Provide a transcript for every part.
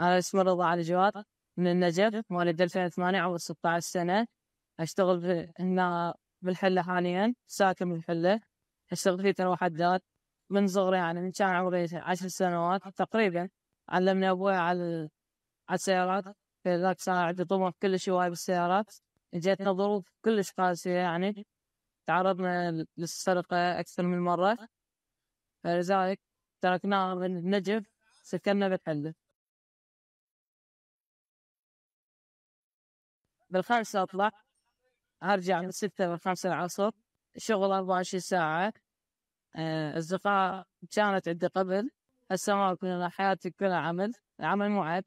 أنا اسمي رضا علي جواد من النجف مواليد 2008 عمري 16 سنة أشتغل هنا بالحلة حاليا ساكن بالحلة أشتغل في تنوع حداد من صغري يعني من كان عمري عشر سنوات تقريبا علمني أبوي على على السيارات في ذاك الساعة عندي طموح كلش هواي بالسيارات جاتنا ظروف كلش قاسية يعني تعرضنا للسرقة أكثر من مرة فلذلك تركناها من النجف سكننا بالحلة بالخمسة أطلع أرجع من ستة بالخمسة العصر شغل وعشرين ساعة أصدقاء آه، كانت عندي قبل هسه ما كنا حياتي كلها عمل عمل معد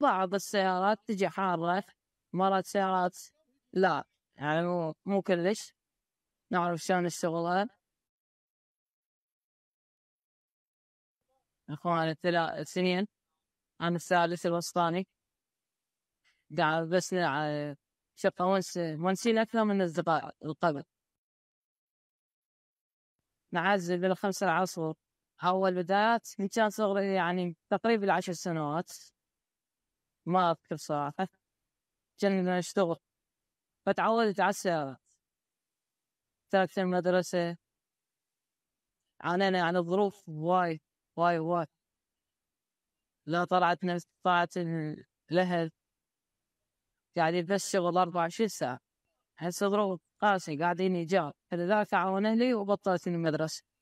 بعض السيارات تجي حارة مرات سيارات لا يعني مو مو كلش نعرف شلون نشتغلها اخواني الثلاث سنين انا الثالث الوسطاني قاعد بس على شقة ونس ونسين أكثر من الزبائن القبل نعزل بالخمسة العصر أول بدايات من كان صغري يعني تقريبا عشر سنوات ما أذكر صراحة كنا نشتغل فتعودت على السيارات تركت المدرسة عانينا عن الظروف واي واي واي لا طلعت نفس طلعت الأهل يعني بس شغل 24 ساعه هسه ظروف قاسي يعني قاعدين ايجار فلذلك عاون اهلي وبطلت المدرسه